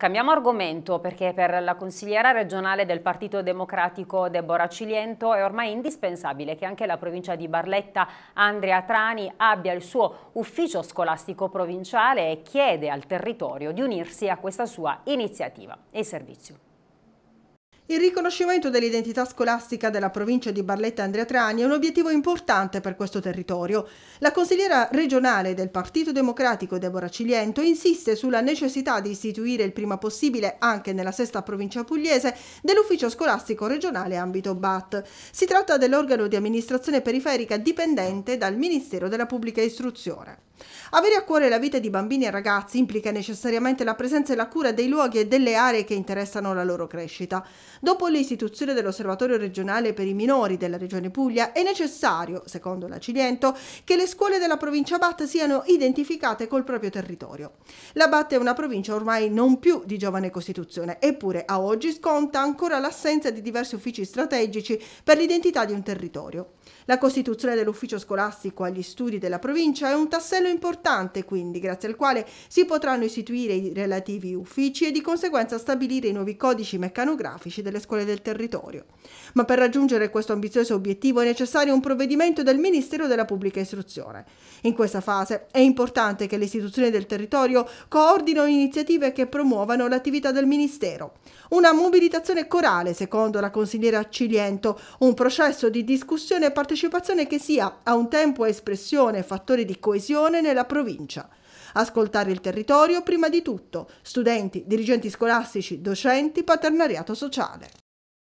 Cambiamo argomento perché per la consigliera regionale del Partito Democratico Deborah Ciliento è ormai indispensabile che anche la provincia di Barletta Andrea Trani abbia il suo ufficio scolastico provinciale e chiede al territorio di unirsi a questa sua iniziativa e servizio. Il riconoscimento dell'identità scolastica della provincia di Barletta Andrea Trani è un obiettivo importante per questo territorio. La consigliera regionale del Partito Democratico Deborah Ciliento insiste sulla necessità di istituire il prima possibile anche nella sesta provincia pugliese dell'ufficio scolastico regionale ambito BAT. Si tratta dell'organo di amministrazione periferica dipendente dal Ministero della Pubblica Istruzione. Avere a cuore la vita di bambini e ragazzi implica necessariamente la presenza e la cura dei luoghi e delle aree che interessano la loro crescita. Dopo l'istituzione dell'Osservatorio regionale per i minori della Regione Puglia è necessario, secondo la Ciliento, che le scuole della provincia BAT siano identificate col proprio territorio. La BAT è una provincia ormai non più di giovane costituzione, eppure a oggi sconta ancora l'assenza di diversi uffici strategici per l'identità di un territorio. La costituzione dell'ufficio scolastico agli studi della provincia è un tassello importante quindi, grazie al quale si potranno istituire i relativi uffici e di conseguenza stabilire i nuovi codici meccanografici delle scuole del territorio. Ma per raggiungere questo ambizioso obiettivo è necessario un provvedimento del Ministero della Pubblica Istruzione. In questa fase è importante che le istituzioni del territorio coordinino iniziative che promuovano l'attività del Ministero. Una mobilitazione corale, secondo la consigliera Ciliento, un processo di discussione e partecipazione che sia a un tempo espressione e fattore di coesione nella provincia. Ascoltare il territorio prima di tutto, studenti, dirigenti scolastici, docenti, paternariato sociale.